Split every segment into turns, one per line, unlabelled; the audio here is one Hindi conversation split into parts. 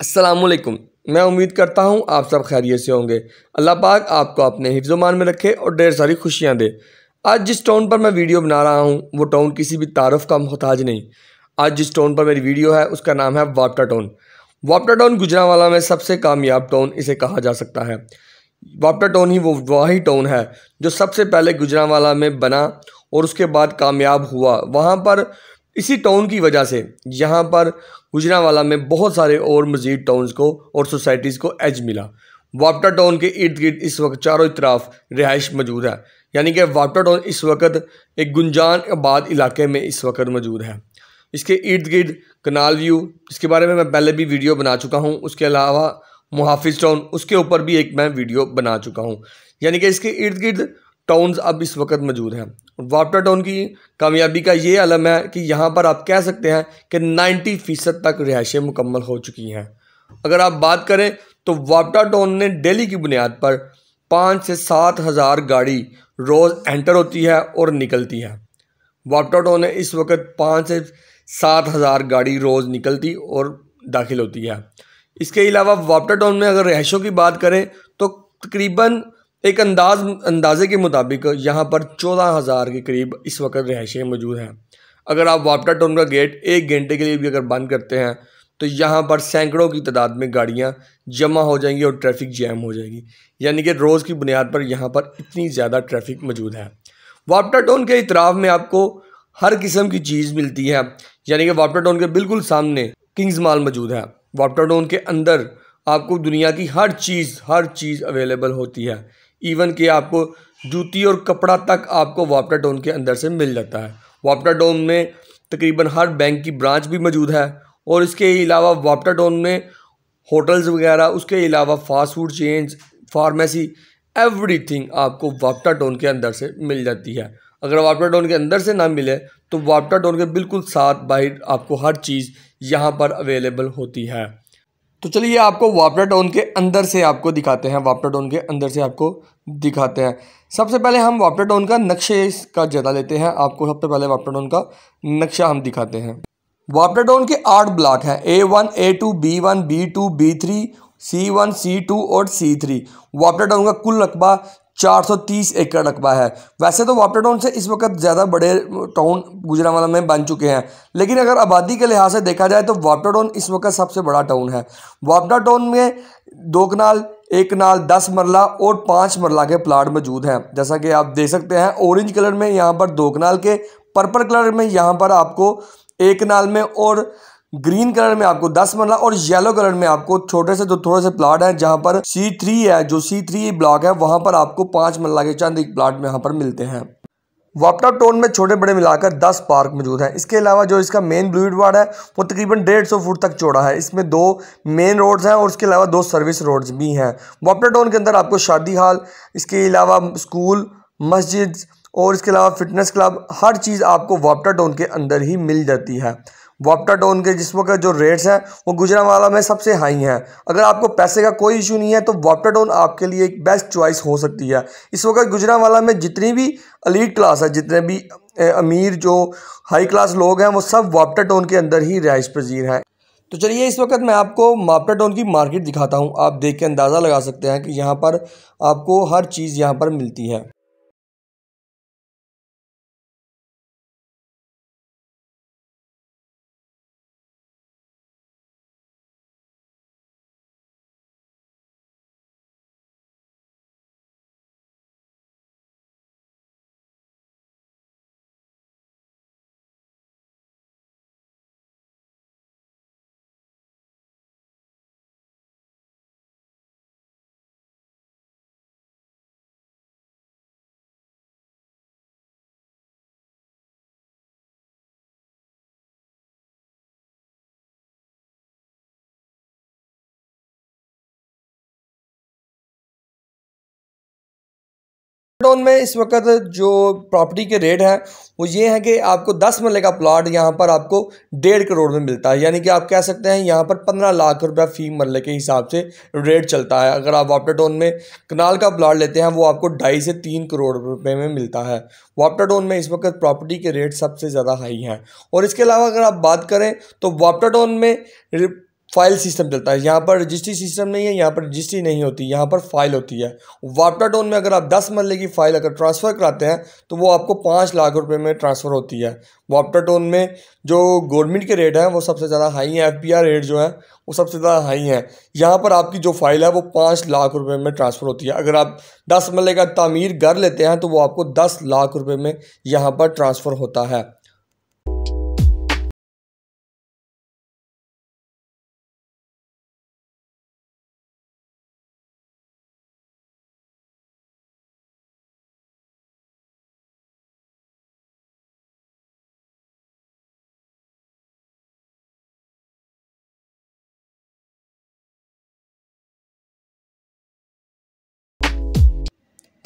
असलकुम मैं उम्मीद करता हूँ आप सब खैरियत से होंगे अल्लाह पाक आपको अपने हिफ्जमान में रखे और ढेर सारी खुशियाँ दे आज जिस टाउन पर मैं वीडियो बना रहा हूँ वो टाउन किसी भी तारफ़ का मोहताज नहीं आज जिस टाउन पर मेरी वीडियो है उसका नाम है वापटा टोन वापटा टाउन गुजरावाला में सबसे कामयाब टाउन इसे कहा जा सकता है वापटा टोन ही वो वाही टाउन है जो सबसे पहले गुजरावाला में बना और उसके बाद कामयाब हुआ वहाँ पर इसी टाउन की वजह से यहाँ पर गुजरावाला में बहुत सारे और मजीद टाउन्स को और सोसाइटीज़ को एज मिला वापटा टाउन के इर्द गिर्द इस वक्त चारों इतराफ़ रिहाइश मौजूद है यानी कि वापटा टाउन इस वक्त एक गुंजान आबाद इलाके में इस वक्त मौजूद है इसके इर्द गिर्द कनाल व्यू इसके बारे में मैं पहले भी वीडियो बना चुका हूँ उसके अलावा मुहाफिज टाउन उसके ऊपर भी एक मैं वीडियो बना चुका हूँ यानी कि इसके इर्द गिर्द टाउन्स अब इस वक्त मौजूद हैं वापटा टाउन की कामयाबी का ये आलम है कि यहाँ पर आप कह सकते हैं कि 90 फ़ीसद तक रिहाइशें मुकम्मल हो चुकी हैं अगर आप बात करें तो वापटा टाउन ने डेली की बुनियाद पर पाँच से सात हज़ार गाड़ी रोज़ एंटर होती है और निकलती है वापटा टाउन ने इस वक्त पाँच से सात हज़ार गाड़ी रोज़ निकलती और दाखिल होती है इसके अलावा वापटा टाउन में अगर रहायशों की बात करें तो तकरीबन एक अंदाज अंदाजे के मुताबिक यहाँ पर चौदह हज़ार के करीब इस वक्त रहायशें मौजूद हैं अगर आप वापटा टाउन का गेट एक घंटे के लिए भी अगर बंद करते हैं तो यहाँ पर सैकड़ों की तादाद में गाड़ियाँ जमा हो जाएंगी और ट्रैफिक जैम हो जाएगी यानी कि रोज़ की बुनियाद पर यहाँ पर इतनी ज़्यादा ट्रैफिक मौजूद है वापटा टाउन के इतराफ़ में आपको हर किस्म की चीज़ मिलती है यानी कि वापटा टाउन के बिल्कुल सामने किंग्स माल मौजूद है वापटा टाउन के अंदर आपको दुनिया की हर चीज़ हर चीज़ अवेलेबल होती है इवन कि आपको जूती और कपड़ा तक आपको वापटा वापटाडोम के अंदर से मिल जाता है वापटा डोन में तकरीबन हर बैंक की ब्रांच भी मौजूद है और इसके अलावा वापटा डोन में होटल्स वगैरह उसके अलावा fast food change pharmacy everything आपको वापटा डोन के अंदर से मिल जाती है अगर वापटा डोन के अंदर से ना मिले तो वापटा डोन के बिल्कुल साथ बाहर आपको हर चीज़ यहाँ पर अवेलेबल होती है तो चलिए आपको वापराटोन के अंदर से आपको दिखाते हैं वापराटोन के अंदर से आपको दिखाते हैं सबसे पहले हम वापराटोन का नक्शे का जता लेते हैं आपको सबसे पहले वापराटोन का नक्शा हम दिखाते हैं वापराटोन के आठ ब्लॉक हैं A one A two B one B two B three C one C two और सी थ्री वापराटोन का कुल रकबा 430 एकड़ रकबा है वैसे तो वापटा टाउन से इस वक्त ज़्यादा बड़े टाउन गुजरावाला में बन चुके हैं लेकिन अगर आबादी के लिहाज से देखा जाए तो वापटा टाउन इस वक्त सबसे बड़ा टाउन है वापटा टाउन में दो कनाल एक नाल दस मरला और पाँच मरला के प्लाट मौजूद हैं जैसा कि आप देख सकते हैं ऑरेंज कलर में यहाँ पर दो कनाल के पर्पल कलर में यहाँ पर आपको एक नाल में और ग्रीन कलर में आपको दस मरला और येलो कलर में आपको छोटे से जो थोड़े से प्लाट हैं जहां पर सी थ्री है जो सी थ्री ब्लॉक है वहां पर आपको पांच मरला के चंद एक प्लाट यहाँ पर मिलते हैं वापटा टोन में छोटे बड़े मिलाकर 10 पार्क मौजूद हैं इसके अलावा जो इसका मेन ब्लूड वार्ड है वो तकरीबन डेढ़ सौ फुट तक चौड़ा है इसमें दो मेन रोड्स हैं और इसके अलावा दो सर्विस रोड्स भी हैं वापटा टोन के अंदर आपको शादी हॉल इसके अलावा स्कूल मस्जिद और इसके अलावा फिटनेस क्लब हर चीज़ आपको वापटा टाउन के अंदर ही मिल जाती है वॉप्टाडोन के जिसमों के जो रेट्स हैं वो गुजरावाला में सबसे हाई हैं अगर आपको पैसे का कोई इशू नहीं है तो वॉप्टाडोन आपके लिए एक बेस्ट चॉइस हो सकती है इस वक्त गुजरावाला में जितनी भी अलीट क्लास है जितने भी अमीर जो हाई क्लास लोग हैं वो सब वॉप्टाडोन के अंदर ही रिहाइश पजीर हैं तो चलिए इस वक्त मैं आपको मापटाडोन की मार्केट दिखाता हूँ आप देख के अंदाज़ा लगा सकते हैं कि यहाँ पर आपको हर चीज़ यहाँ पर मिलती है डाउन में इस वक्त जो प्रॉपर्टी के रेट हैं वो ये हैं कि आपको 10 मरले का प्लाट यहाँ पर आपको डेढ़ करोड़ में मिलता है यानी कि आप कह सकते हैं यहाँ पर 15 लाख रुपया फ़ी मरले के हिसाब से रेट चलता है अगर आप टाउन में कनाल का प्लाट लेते हैं वो आपको ढाई से तीन करोड़ रुपये में मिलता है टाउन में इस वक्त प्रॉपर्टी के रेट सबसे ज़्यादा हाई हैं और इसके अलावा अगर आप बात करें तो टाउन में फाइल सिस्टम चलता है यहाँ पर रजिस्ट्री सिस्टम नहीं है यहाँ पर रजिस्ट्री नहीं होती यहाँ पर फाइल होती है वापटाटोन में अगर आप दस मरल की फ़ाइल अगर ट्रांसफ़र कराते हैं तो वो आपको पाँच लाख रुपए में ट्रांसफ़र होती है वापटाटोन में जो गवर्नमेंट के रेट हैं वो सबसे ज़्यादा हाई हैं एफ रेट जो है वो सबसे ज़्यादा हाई हैं यहाँ पर आपकी जो फ़ाइल है वो पाँच लाख रुपये में ट्रांसफ़र होती है अगर आप दस मरल का तामीर घर लेते हैं तो वो आपको दस लाख रुपये में यहाँ पर ट्रांसफ़र होता है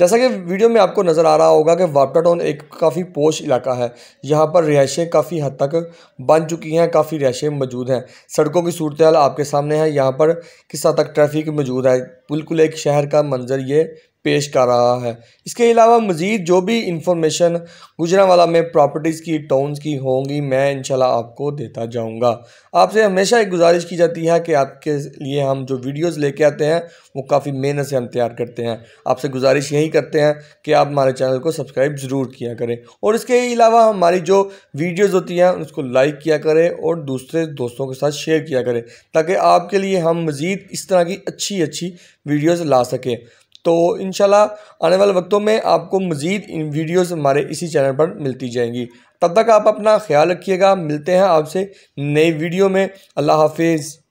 जैसा कि वीडियो में आपको नज़र आ रहा होगा कि वापटा टाउन एक काफ़ी पोश इलाका है यहाँ पर रिहाइशें काफ़ी हद तक बन चुकी हैं काफ़ी रिहायशें मौजूद हैं सड़कों की सूरत आपके सामने है यहाँ पर किस हद तक ट्रैफिक मौजूद है बिल्कुल एक शहर का मंजर ये पेश कर रहा है इसके अलावा मज़ीद जो भी इंफॉर्मेशन गुजरावाला में प्रॉपर्टीज़ की टाउन्स की होंगी मैं इनशाला आपको देता जाऊँगा आपसे हमेशा एक गुजारिश की जाती है कि आपके लिए हम जो वीडियोज़ लेके आते हैं वो काफ़ी मेहनत से हम तैयार करते हैं आपसे गुजारिश यही करते हैं कि आप हमारे चैनल को सब्सक्राइब ज़रूर किया करें और इसके अलावा हमारी जो वीडियोज़ होती हैं उसको लाइक किया करें और दूसरे दोस्तों के साथ शेयर किया करें ताकि आपके लिए हम मज़ीद इस तरह की अच्छी अच्छी वीडियोज़ ला सकें तो इन आने वाले वक्तों में आपको मज़ीद इन वीडियोस हमारे इसी चैनल पर मिलती जाएंगी तब तक आप अपना ख्याल रखिएगा मिलते हैं आपसे नई वीडियो में अल्लाह हाफिज़